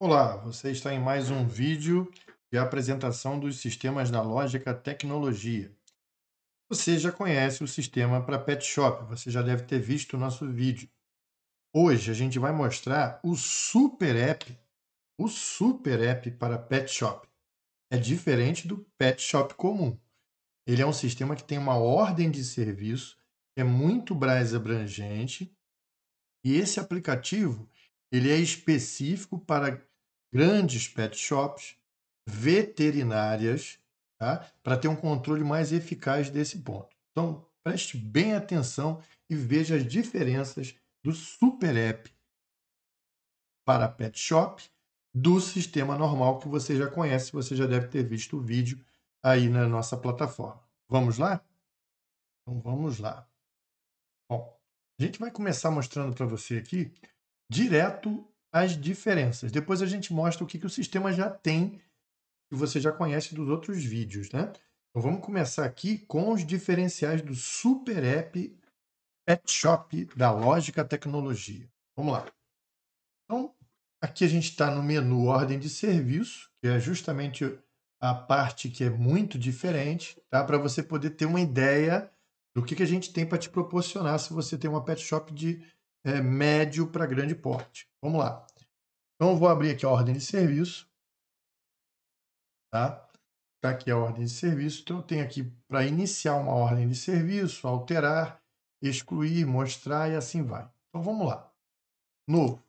Olá, você está em mais um vídeo de apresentação dos sistemas da lógica tecnologia. Você já conhece o sistema para Pet Shop, você já deve ter visto o nosso vídeo. Hoje a gente vai mostrar o Super App, o Super App para Pet Shop. É diferente do Pet Shop comum. Ele é um sistema que tem uma ordem de serviço, é muito mais abrangente, e esse aplicativo ele é específico para grandes pet shops, veterinárias, tá? para ter um controle mais eficaz desse ponto. Então, preste bem atenção e veja as diferenças do super app para pet shop do sistema normal que você já conhece, você já deve ter visto o vídeo aí na nossa plataforma. Vamos lá? Então vamos lá. Bom, a gente vai começar mostrando para você aqui direto as diferenças. Depois a gente mostra o que, que o sistema já tem, que você já conhece dos outros vídeos, né? Então vamos começar aqui com os diferenciais do Super App Pet Shop da Lógica Tecnologia. Vamos lá. Então, aqui a gente está no menu Ordem de Serviço, que é justamente a parte que é muito diferente, tá? Para você poder ter uma ideia do que, que a gente tem para te proporcionar se você tem uma pet shop de é, médio para grande porte. Vamos lá. Então eu vou abrir aqui a ordem de serviço. Tá? Tá aqui a ordem de serviço. Então eu tenho aqui para iniciar uma ordem de serviço, alterar, excluir, mostrar e assim vai. Então vamos lá. Novo.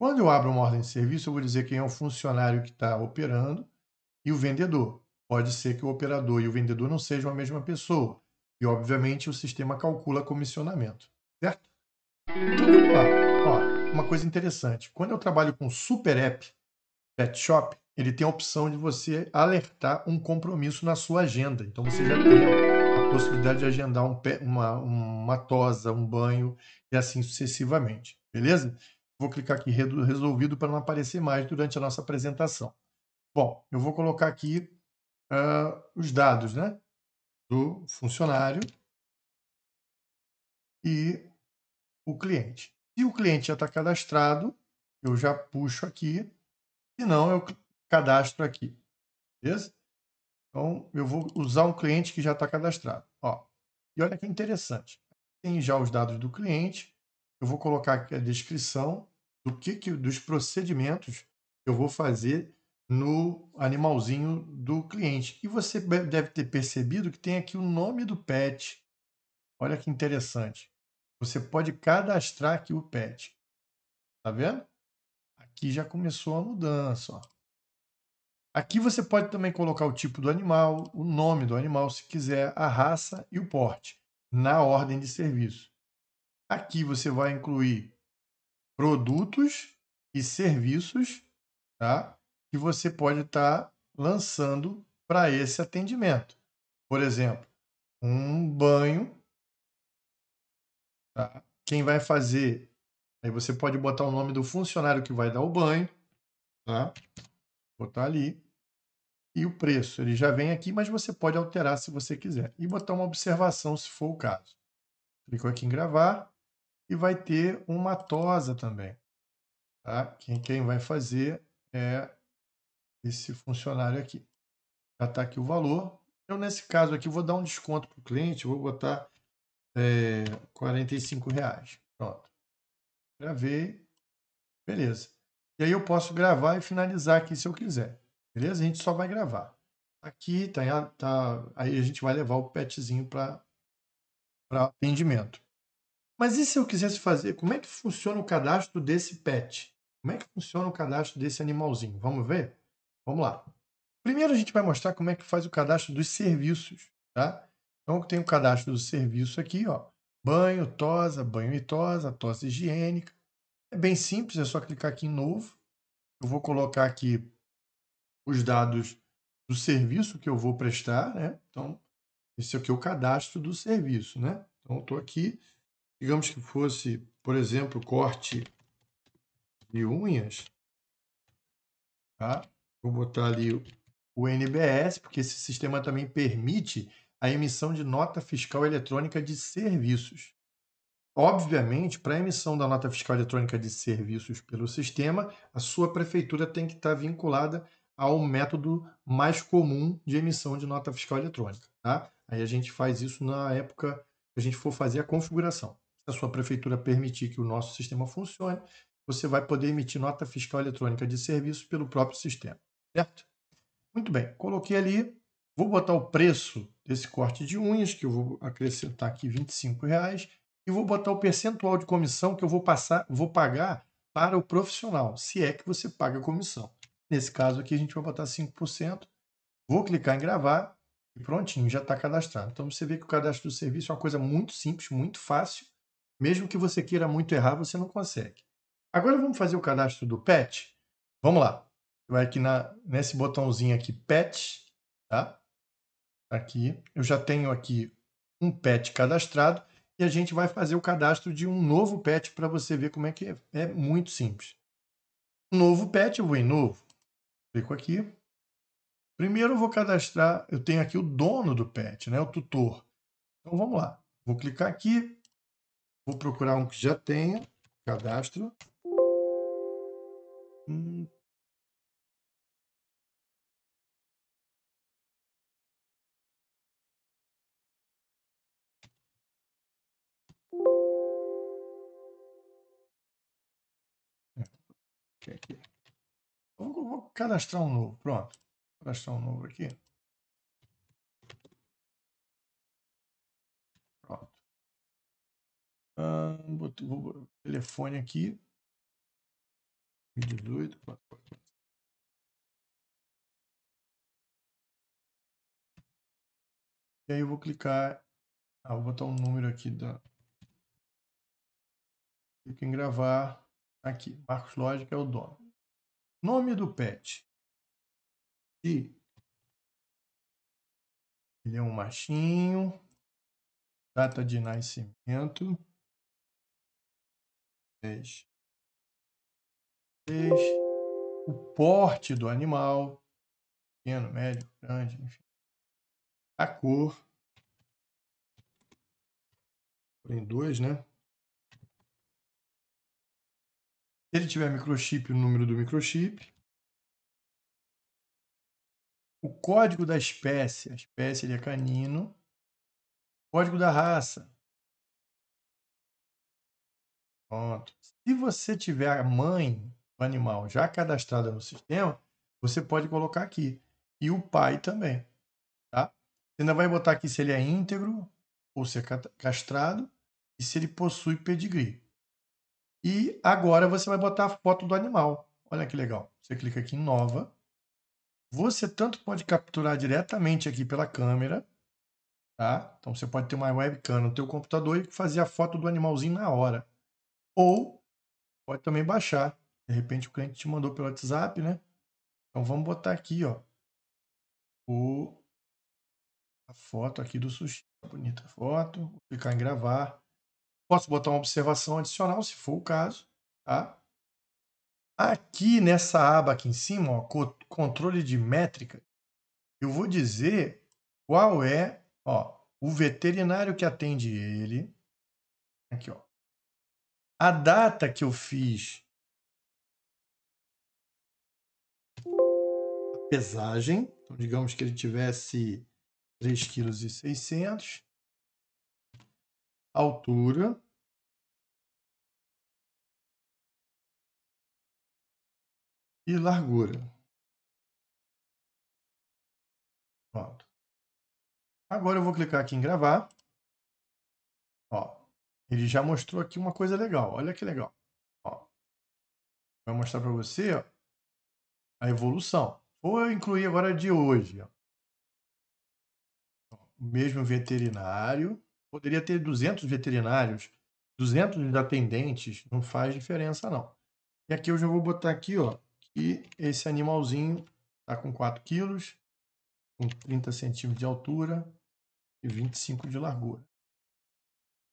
Quando eu abro uma ordem de serviço, eu vou dizer quem é o funcionário que está operando e o vendedor. Pode ser que o operador e o vendedor não sejam a mesma pessoa. E, obviamente, o sistema calcula comissionamento, certo? Ah, ó, uma coisa interessante. Quando eu trabalho com Super App Pet Shop, ele tem a opção de você alertar um compromisso na sua agenda. Então você já tem a possibilidade de agendar um pé, uma, uma tosa, um banho e assim sucessivamente. Beleza? Vou clicar aqui resolvido para não aparecer mais durante a nossa apresentação. Bom, eu vou colocar aqui uh, os dados né, do funcionário e o cliente. Se o cliente já está cadastrado, eu já puxo aqui. Se não, eu cadastro aqui. Beleza? Então, eu vou usar um cliente que já está cadastrado. Ó, e olha que interessante. Tem já os dados do cliente. Eu vou colocar aqui a descrição do que, que dos procedimentos que eu vou fazer no animalzinho do cliente. E você deve ter percebido que tem aqui o nome do pet. Olha que interessante. Você pode cadastrar aqui o pet. Tá vendo? Aqui já começou a mudança. Ó. Aqui você pode também colocar o tipo do animal, o nome do animal, se quiser, a raça e o porte, na ordem de serviço. Aqui você vai incluir produtos e serviços tá? que você pode estar tá lançando para esse atendimento. Por exemplo, um banho Tá? Quem vai fazer? Aí você pode botar o nome do funcionário que vai dar o banho, tá? Botar ali. E o preço, ele já vem aqui, mas você pode alterar se você quiser. E botar uma observação, se for o caso. Clicou aqui em gravar e vai ter uma tosa também. Tá? Quem, quem vai fazer é esse funcionário aqui. Já está aqui o valor. Eu, nesse caso aqui, vou dar um desconto para o cliente, vou botar é, 45 reais. Pronto. Gravei. Beleza. E aí eu posso gravar e finalizar aqui se eu quiser. Beleza? A gente só vai gravar. Aqui tá, tá aí a gente vai levar o petzinho para atendimento. Mas e se eu quisesse fazer? Como é que funciona o cadastro desse pet? Como é que funciona o cadastro desse animalzinho? Vamos ver? Vamos lá. Primeiro a gente vai mostrar como é que faz o cadastro dos serviços, tá? Então, tem o cadastro do serviço aqui, ó. Banho, tosa, banho e tosa, tosse higiênica. É bem simples, é só clicar aqui em novo. Eu vou colocar aqui os dados do serviço que eu vou prestar, né? Então, esse aqui é o cadastro do serviço, né? Então, estou aqui, digamos que fosse, por exemplo, corte de unhas, tá? Vou botar ali o NBS, porque esse sistema também permite a emissão de nota fiscal eletrônica de serviços. Obviamente, para a emissão da nota fiscal eletrônica de serviços pelo sistema, a sua prefeitura tem que estar vinculada ao método mais comum de emissão de nota fiscal eletrônica. Tá? Aí a gente faz isso na época que a gente for fazer a configuração. Se a sua prefeitura permitir que o nosso sistema funcione, você vai poder emitir nota fiscal eletrônica de serviços pelo próprio sistema, certo? Muito bem, coloquei ali, vou botar o preço desse corte de unhas, que eu vou acrescentar aqui 25 reais e vou botar o percentual de comissão que eu vou passar, vou pagar para o profissional, se é que você paga a comissão. Nesse caso aqui, a gente vai botar 5%. Vou clicar em gravar e prontinho, já está cadastrado. Então você vê que o cadastro do serviço é uma coisa muito simples, muito fácil. Mesmo que você queira muito errar, você não consegue. Agora vamos fazer o cadastro do pet. Vamos lá. Vai aqui na, nesse botãozinho aqui, pet, tá? aqui. Eu já tenho aqui um pet cadastrado e a gente vai fazer o cadastro de um novo pet para você ver como é que é. É muito simples. Novo pet, eu vou em novo. Clico aqui. Primeiro eu vou cadastrar, eu tenho aqui o dono do pet, né, o tutor. Então vamos lá. Vou clicar aqui, vou procurar um que já tenha cadastro. Hum, aqui. Vou, vou cadastrar um novo, pronto. Vou cadastrar um novo aqui. Pronto. Ah, boto, vou, telefone aqui. 18, 44. E aí eu vou clicar, ah, vou botar um número aqui da clico em gravar Aqui, Marcos Lógica é o dono. Nome do pet. E ele é um machinho. Data de nascimento. 10. 6. O porte do animal. Pequeno, médio, grande, enfim. A cor. Tem dois, né? ele tiver microchip, o número do microchip. O código da espécie, a espécie ele é canino. Código da raça. Pronto. Se você tiver a mãe do animal já cadastrada no sistema, você pode colocar aqui. E o pai também. Tá? Você ainda vai botar aqui se ele é íntegro ou se é castrado e se ele possui pedigree. E agora você vai botar a foto do animal. Olha que legal. Você clica aqui em nova. Você tanto pode capturar diretamente aqui pela câmera, tá? Então você pode ter uma webcam no teu computador e fazer a foto do animalzinho na hora. Ou pode também baixar. De repente o cliente te mandou pelo WhatsApp, né? Então vamos botar aqui, ó, o a foto aqui do sushi. Bonita foto. Vou clicar em gravar. Posso botar uma observação adicional, se for o caso. Tá? Aqui nessa aba aqui em cima, ó, controle de métrica, eu vou dizer qual é ó, o veterinário que atende ele. Aqui, ó. A data que eu fiz a pesagem, então digamos que ele tivesse 3,6 kg altura e largura. Pronto. Agora eu vou clicar aqui em gravar. Ó, ele já mostrou aqui uma coisa legal. Olha que legal. Ó, vai mostrar para você ó, a evolução. Vou incluir agora de hoje. Ó. O mesmo veterinário. Poderia ter 200 veterinários, 200 independentes, não faz diferença não. E aqui eu já vou botar aqui, ó, que esse animalzinho tá com 4 quilos, com 30 centímetros de altura e 25 de largura.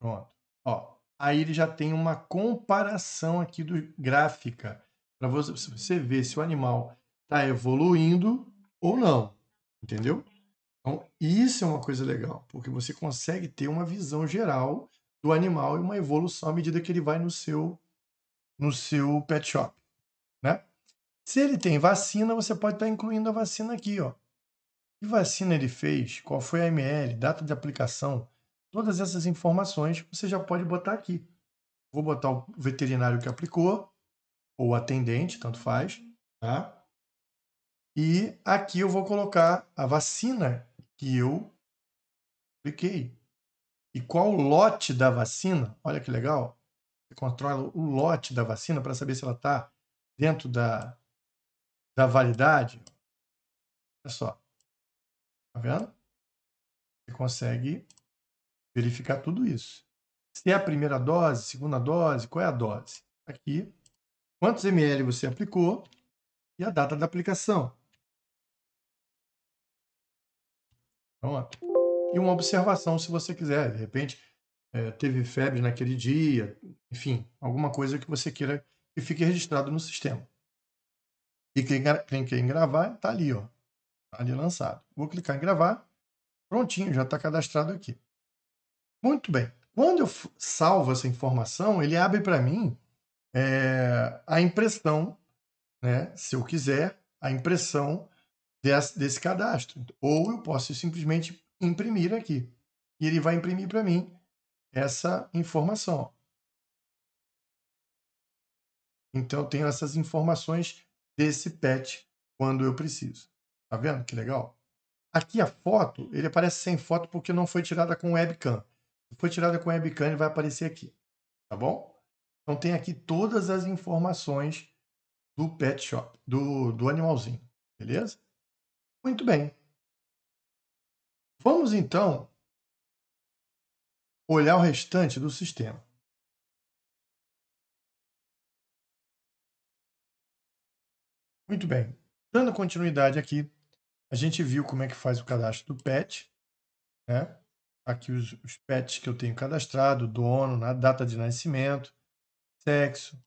Pronto. Ó, aí ele já tem uma comparação aqui do gráfica para você, você ver se o animal está evoluindo ou não, entendeu? Então, isso é uma coisa legal, porque você consegue ter uma visão geral do animal e uma evolução à medida que ele vai no seu no seu pet shop, né? Se ele tem vacina, você pode estar incluindo a vacina aqui, ó. Que vacina ele fez, qual foi a ML, data de aplicação, todas essas informações você já pode botar aqui. Vou botar o veterinário que aplicou ou o atendente, tanto faz, tá? E aqui eu vou colocar a vacina que eu cliquei. E qual o lote da vacina? Olha que legal. Você controla o lote da vacina para saber se ela está dentro da, da validade. Olha só. Tá vendo? Você consegue verificar tudo isso. Se é a primeira dose, segunda dose, qual é a dose? Tá aqui, quantos ml você aplicou e a data da aplicação. Pronto. E uma observação, se você quiser, de repente é, teve febre naquele dia, enfim, alguma coisa que você queira que fique registrado no sistema. E clica em gravar, está ali, ó, ali lançado. Vou clicar em gravar, prontinho, já está cadastrado aqui. Muito bem. Quando eu salvo essa informação, ele abre para mim é, a impressão, né, se eu quiser, a impressão desse, desse cadastro. Ou eu posso simplesmente imprimir aqui. E ele vai imprimir para mim essa informação. Então, eu tenho essas informações desse pet quando eu preciso. Tá vendo que legal? Aqui a foto, ele aparece sem foto porque não foi tirada com webcam. Se foi tirada com webcam, ele vai aparecer aqui. Tá bom? Então, tem aqui todas as informações do pet shop, do, do animalzinho. Beleza? Muito bem. Vamos então olhar o restante do sistema. Muito bem. Dando continuidade aqui, a gente viu como é que faz o cadastro do pet, né? Aqui os, os pets que eu tenho cadastrado, dono, na data de nascimento, sexo,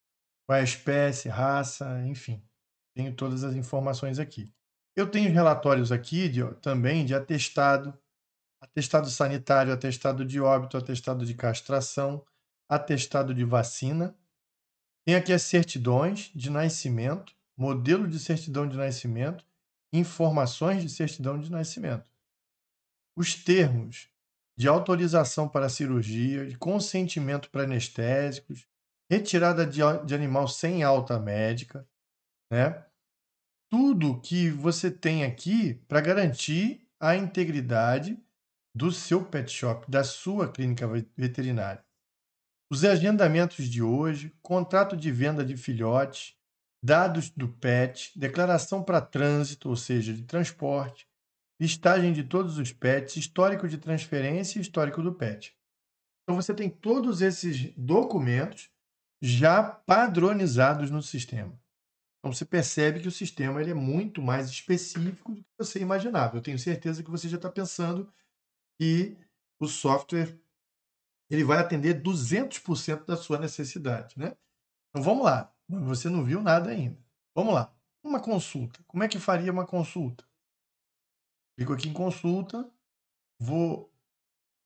qual é a espécie, raça, enfim. Tenho todas as informações aqui. Eu tenho relatórios aqui de, também de atestado, atestado sanitário, atestado de óbito, atestado de castração, atestado de vacina. Tem aqui as certidões de nascimento, modelo de certidão de nascimento, informações de certidão de nascimento. Os termos de autorização para cirurgia, de consentimento para anestésicos, retirada de, de animal sem alta médica, né? tudo que você tem aqui para garantir a integridade do seu pet shop, da sua clínica veterinária. Os agendamentos de hoje, contrato de venda de filhote, dados do pet, declaração para trânsito, ou seja, de transporte, listagem de todos os pets, histórico de transferência e histórico do pet. Então você tem todos esses documentos já padronizados no sistema. Então você percebe que o sistema ele é muito mais específico do que você imaginava. Eu tenho certeza que você já está pensando que o software ele vai atender 200% da sua necessidade, né? Então vamos lá. Você não viu nada ainda. Vamos lá. Uma consulta. Como é que faria uma consulta? Clico aqui em consulta, vou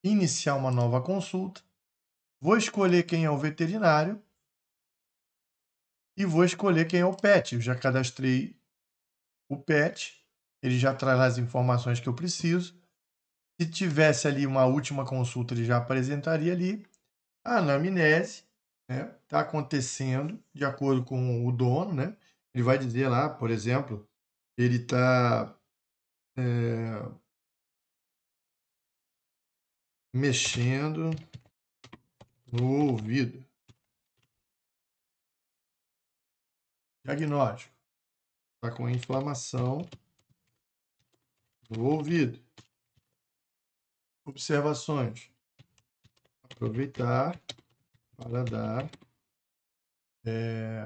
iniciar uma nova consulta, vou escolher quem é o veterinário e vou escolher quem é o pet. Eu já cadastrei o pet, ele já traz as informações que eu preciso. Se tivesse ali uma última consulta, ele já apresentaria ali a anamnese, né? Está acontecendo de acordo com o dono, né? Ele vai dizer lá, por exemplo, ele está é, mexendo no ouvido. Diagnóstico. Está com inflamação no ouvido. Observações. Aproveitar para dar é,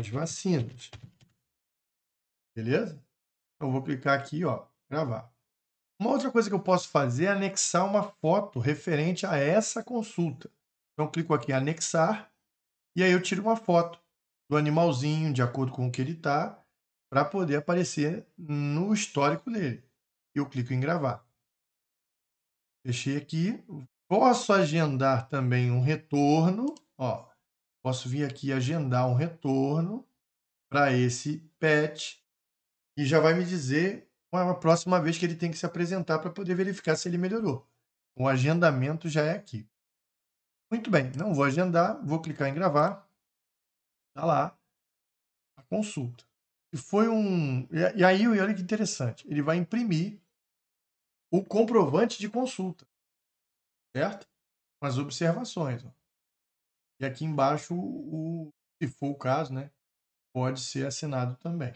as vacinas. Beleza? Então, vou clicar aqui, ó, gravar. Uma outra coisa que eu posso fazer é anexar uma foto referente a essa consulta. Então, clico aqui em anexar e aí eu tiro uma foto do animalzinho, de acordo com o que ele está, para poder aparecer no histórico dele. Eu clico em gravar. Fechei aqui. Posso agendar também um retorno. Ó, posso vir aqui agendar um retorno para esse pet e já vai me dizer uma é próxima vez que ele tem que se apresentar para poder verificar se ele melhorou. O agendamento já é aqui. Muito bem, não vou agendar, vou clicar em gravar. Está lá a consulta. E foi um. E aí, olha que interessante. Ele vai imprimir o comprovante de consulta. Certo? Com as observações. Ó. E aqui embaixo, o, se for o caso, né? Pode ser assinado também.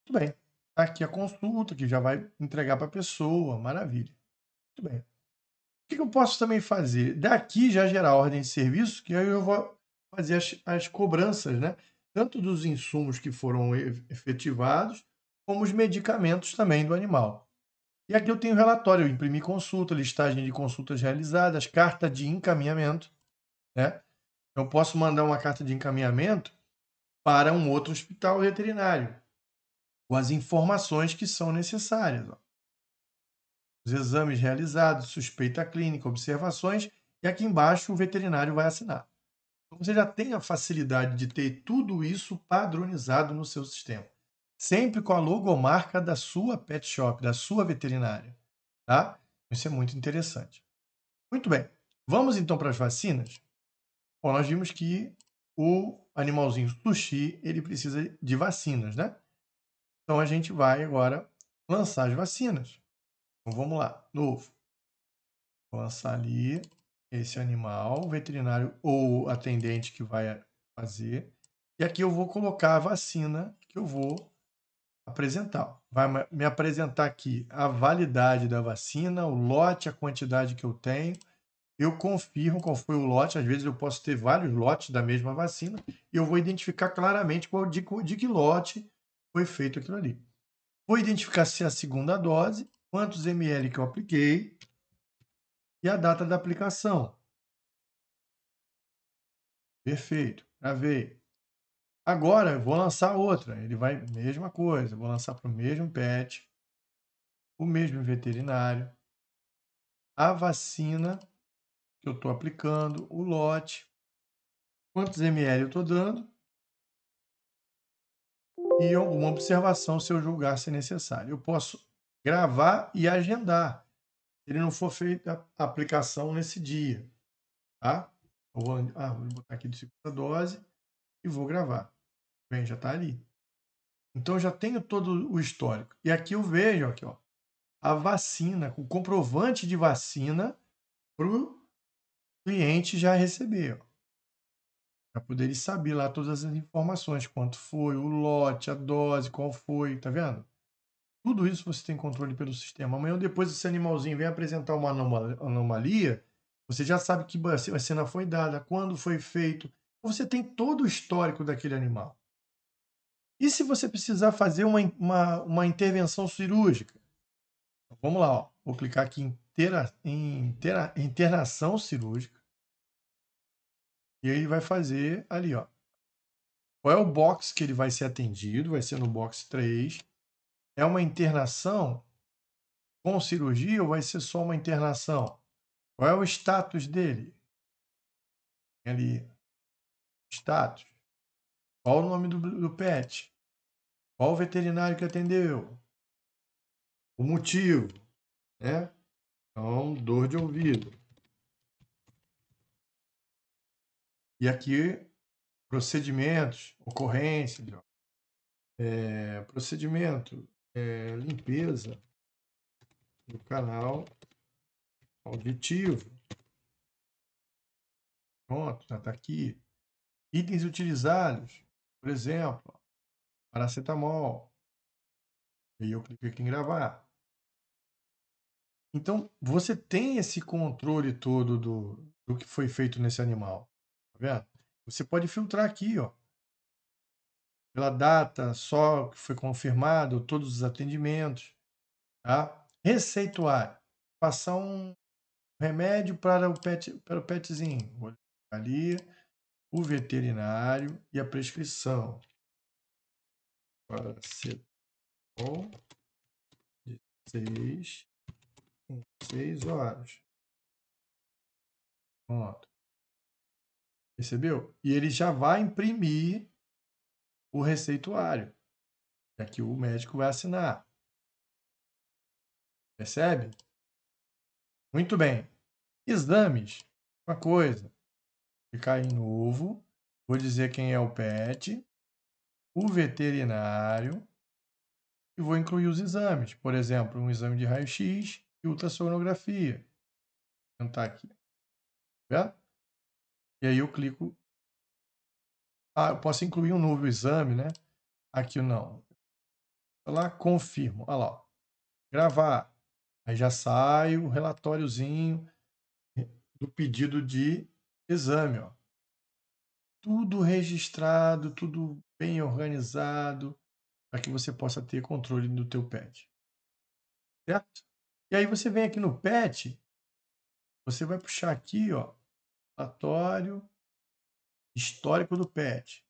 Muito bem. Tá aqui a consulta, que já vai entregar para a pessoa. Maravilha. Muito bem. O que eu posso também fazer? Daqui já gerar ordem de serviço, que aí eu vou fazer as, as cobranças, né? tanto dos insumos que foram efetivados, como os medicamentos também do animal. E aqui eu tenho relatório, eu imprimi consulta, listagem de consultas realizadas, carta de encaminhamento. Né? Eu posso mandar uma carta de encaminhamento para um outro hospital veterinário, com as informações que são necessárias. Ó. Os exames realizados, suspeita clínica, observações, e aqui embaixo o veterinário vai assinar. Então, você já tem a facilidade de ter tudo isso padronizado no seu sistema. Sempre com a logomarca da sua pet shop, da sua veterinária. Tá? Isso é muito interessante. Muito bem. Vamos então para as vacinas? Bom, nós vimos que o animalzinho sushi ele precisa de vacinas, né? Então a gente vai agora lançar as vacinas. Então vamos lá, novo. Vou lançar ali esse animal, o veterinário ou atendente que vai fazer. E aqui eu vou colocar a vacina que eu vou apresentar. Vai me apresentar aqui a validade da vacina, o lote, a quantidade que eu tenho. Eu confirmo qual foi o lote. Às vezes eu posso ter vários lotes da mesma vacina e eu vou identificar claramente qual de, de que lote foi feito aquilo ali. Vou identificar se é a segunda dose, quantos ml que eu apliquei, e a data da aplicação. Perfeito, gravei. Agora eu vou lançar outra. Ele vai, mesma coisa, vou lançar para o mesmo pet, o mesmo veterinário, a vacina que eu estou aplicando, o lote, quantos ml eu estou dando e alguma observação se eu julgar ser é necessário. Eu posso gravar e agendar ele não for feita a aplicação nesse dia, tá? Eu vou, ah, vou botar aqui de segunda dose e vou gravar. Bem, já está ali. Então, já tenho todo o histórico. E aqui eu vejo aqui, ó, a vacina, o comprovante de vacina para o cliente já receber. Para poder ele saber lá todas as informações, quanto foi, o lote, a dose, qual foi, tá vendo? Tudo isso você tem controle pelo sistema. Amanhã ou depois esse animalzinho vem apresentar uma anomalia, você já sabe que a cena foi dada, quando foi feito. Você tem todo o histórico daquele animal. E se você precisar fazer uma, uma, uma intervenção cirúrgica? Então, vamos lá, ó. vou clicar aqui em, intera, em internação cirúrgica. E aí ele vai fazer ali, ó. Qual é o box que ele vai ser atendido? Vai ser no box 3. É uma internação com cirurgia ou vai ser só uma internação? Qual é o status dele? Ele status. Qual o nome do, do pet? Qual o veterinário que atendeu? O motivo, né? Então, dor de ouvido. E aqui, procedimentos, ocorrências, é, procedimento, é, limpeza do canal auditivo. Pronto, já está aqui. Itens utilizados, por exemplo, paracetamol. E eu cliquei aqui em gravar. Então, você tem esse controle todo do, do que foi feito nesse animal. Tá vendo? Você pode filtrar aqui, ó pela data só que foi confirmado, todos os atendimentos, tá? Receituário, passar um remédio para o pet, para o petzinho, Vou ali o veterinário e a prescrição. Paracetamol de 6 em 6 horas. Pronto. Percebeu? E ele já vai imprimir o receituário, é que o médico vai assinar. Percebe? Muito bem. Exames. Uma coisa. Clicar em novo. Vou dizer quem é o PET, o veterinário, e vou incluir os exames. Por exemplo, um exame de raio-x e ultrassonografia. Vou tentar aqui. Tá E aí eu clico ah, eu posso incluir um novo exame, né? Aqui não. Lá, confirmo. Olha lá. Gravar. Aí já sai o relatóriozinho do pedido de exame. Ó. Tudo registrado, tudo bem organizado, para que você possa ter controle do teu pet. Certo? E aí você vem aqui no pet, você vai puxar aqui, ó, relatório, Histórico do PET.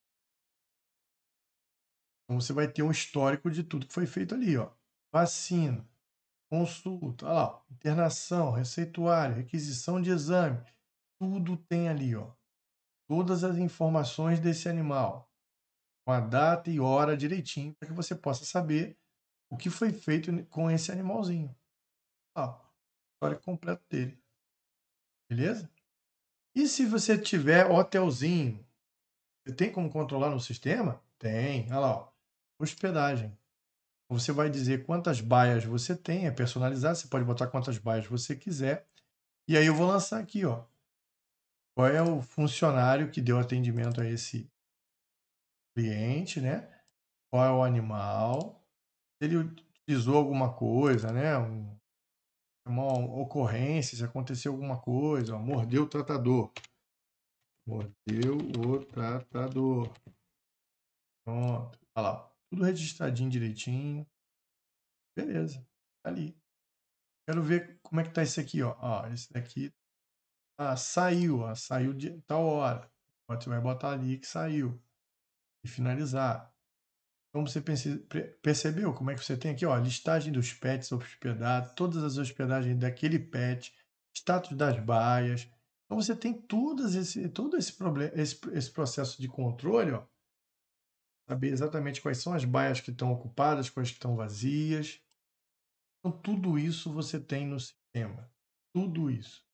Então você vai ter um histórico de tudo que foi feito ali, ó. Vacina, consulta, lá, internação, receituário, requisição de exame, tudo tem ali, ó. Todas as informações desse animal, com a data e hora direitinho, para que você possa saber o que foi feito com esse animalzinho. Ó, histórico completo dele. Beleza? E se você tiver hotelzinho, tem como controlar no sistema? Tem. Olha lá, ó. hospedagem. Você vai dizer quantas baias você tem, é personalizado, você pode botar quantas baias você quiser. E aí eu vou lançar aqui, ó. Qual é o funcionário que deu atendimento a esse cliente, né? Qual é o animal? Ele utilizou alguma coisa, né? Um uma ocorrência, se aconteceu alguma coisa, ó, mordeu o tratador. Mordeu o tratador. Pronto. Olha lá. Tudo registradinho direitinho. Beleza. Tá ali. Quero ver como é que tá esse aqui, ó. ó esse daqui ah, saiu, ó, saiu de tal hora. Você vai botar ali que saiu e finalizar. Como você percebeu, como é que você tem aqui ó, a listagem dos pets hospedados, todas as hospedagens daquele pet, status das baias. Então você tem todas esse, todo esse, problema, esse, esse processo de controle, ó, saber exatamente quais são as baias que estão ocupadas, quais que estão vazias. Então tudo isso você tem no sistema. Tudo isso.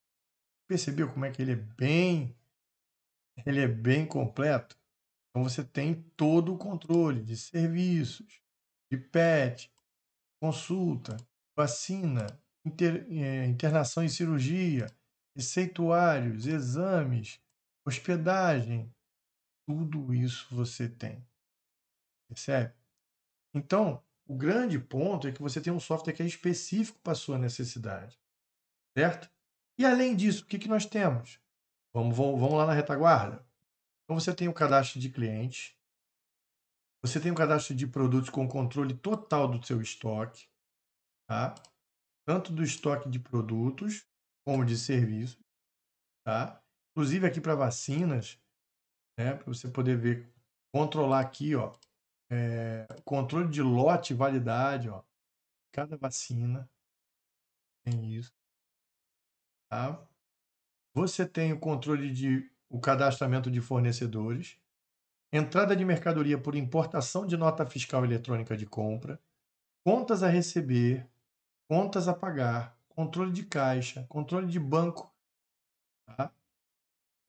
Percebeu como é que ele é bem ele é bem completo? Então você tem todo o controle de serviços, de PET, consulta, vacina, inter, eh, internação e cirurgia, receituários, exames, hospedagem. Tudo isso você tem. Percebe? Então, o grande ponto é que você tem um software que é específico para a sua necessidade. Certo? E além disso, o que, que nós temos? Vamos, vamos, vamos lá na retaguarda. Então você tem o cadastro de cliente, você tem o cadastro de produtos com controle total do seu estoque, tá? Tanto do estoque de produtos como de serviços, tá? Inclusive aqui para vacinas, né? Para você poder ver, controlar aqui, ó, é, controle de lote e validade, ó, cada vacina tem isso, tá? Você tem o controle de o cadastramento de fornecedores, entrada de mercadoria por importação de nota fiscal eletrônica de compra, contas a receber, contas a pagar, controle de caixa, controle de banco, tá?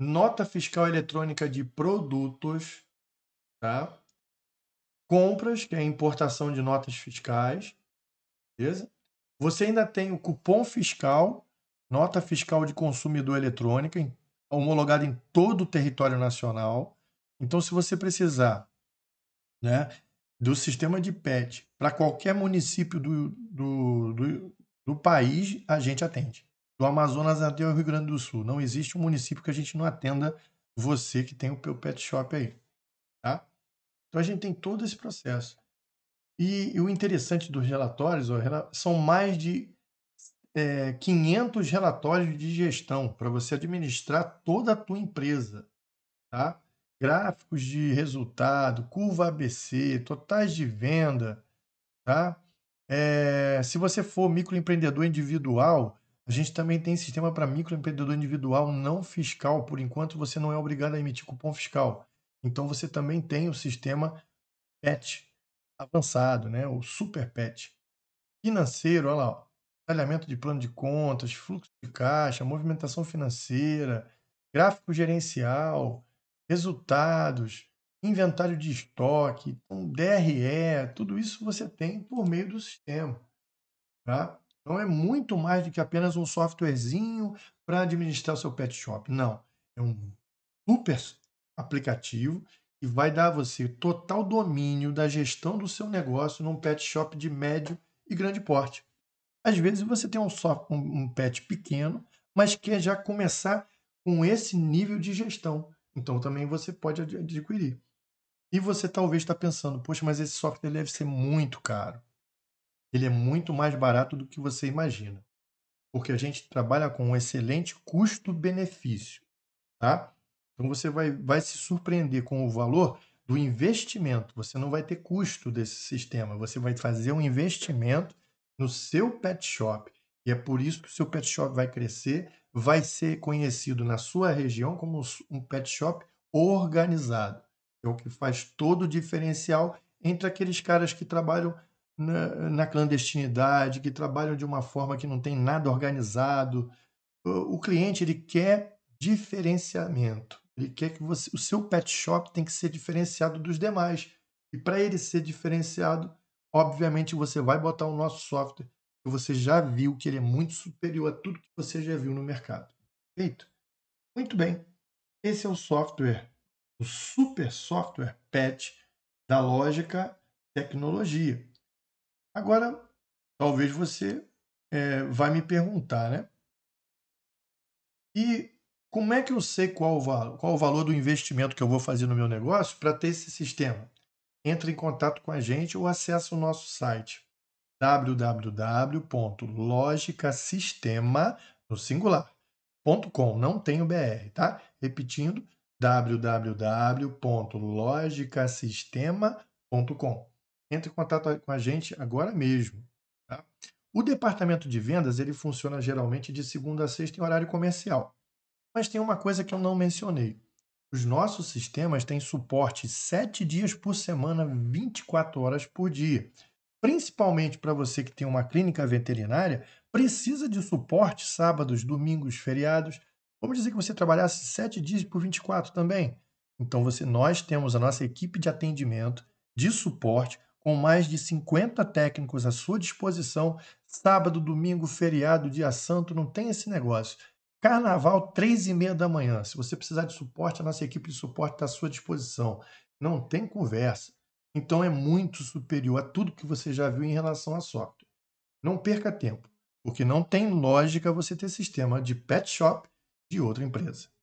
nota fiscal eletrônica de produtos, tá? compras, que é a importação de notas fiscais, beleza? Você ainda tem o cupom fiscal, nota fiscal de consumidor eletrônica, homologado em todo o território nacional. Então, se você precisar né, do sistema de PET para qualquer município do, do, do, do, país, a gente atende. Do Amazonas até o Rio Grande do Sul. Não existe um município que a gente não atenda você que tem o seu pet shop aí. Tá? Então, a gente tem todo esse processo. E, e o interessante dos relatórios ó, são mais de é, eh, 500 relatórios de gestão para você administrar toda a tua empresa, tá? Gráficos de resultado, curva ABC, totais de venda, tá? É, se você for microempreendedor individual, a gente também tem sistema para microempreendedor individual não fiscal. Por enquanto, você não é obrigado a emitir cupom fiscal. Então, você também tem o sistema PET avançado, né? o Super PET. Financeiro, olha lá, detalhamento de plano de contas, fluxo de caixa, movimentação financeira, gráfico gerencial, resultados, inventário de estoque, um então, DRE, tudo isso você tem por meio do sistema. Tá? Então é muito mais do que apenas um softwarezinho para administrar o seu pet shop. Não. É um super aplicativo que vai dar a você total domínio da gestão do seu negócio num pet shop de médio e grande porte. Às vezes você tem um, só, com um pet pequeno, mas quer já começar com esse nível de gestão. Então também você pode adquirir. E você talvez está pensando, poxa, mas esse software deve ser muito caro. Ele é muito mais barato do que você imagina. Porque a gente trabalha com um excelente custo-benefício. Tá? Então você vai, vai se surpreender com o valor do investimento. Você não vai ter custo desse sistema. Você vai fazer um investimento no seu pet shop. E é por isso que o seu pet shop vai crescer, vai ser conhecido na sua região como um pet shop organizado. É o que faz todo o diferencial entre aqueles caras que trabalham na, na clandestinidade, que trabalham de uma forma que não tem nada organizado. O, o cliente ele quer diferenciamento. Ele quer que você, o seu pet shop tem que ser diferenciado dos demais. E para ele ser diferenciado, obviamente você vai botar o nosso software que você já viu que ele é muito superior a tudo que você já viu no mercado. Feito? Muito bem. Esse é o software, o super software PET da Lógica Tecnologia. Agora, talvez você é, vai me perguntar, né? E como é que eu sei qual o, valor, qual o valor do investimento que eu vou fazer no meu negócio para ter esse sistema? entre em contato com a gente ou acesse o nosso site www.logicasistema no singular.com, não tem o BR, tá? Repetindo, www.logicasistema.com. Entre em contato com a gente agora mesmo. Tá? O departamento de vendas ele funciona geralmente de segunda a sexta em horário comercial. Mas tem uma coisa que eu não mencionei. Os nossos sistemas têm suporte 7 dias por semana, 24 horas por dia. Principalmente para você que tem uma clínica veterinária, precisa de suporte sábados, domingos, feriados. Vamos dizer que você trabalhasse 7 dias por 24 também. Então você, nós temos a nossa equipe de atendimento, de suporte, com mais de 50 técnicos à sua disposição, sábado, domingo, feriado, dia santo, não tem esse negócio. Carnaval, três e meia da manhã. Se você precisar de suporte, a nossa equipe de suporte está à sua disposição. Não tem conversa. Então é muito superior a tudo que você já viu em relação a software. Não perca tempo, porque não tem lógica você ter sistema de pet shop de outra empresa.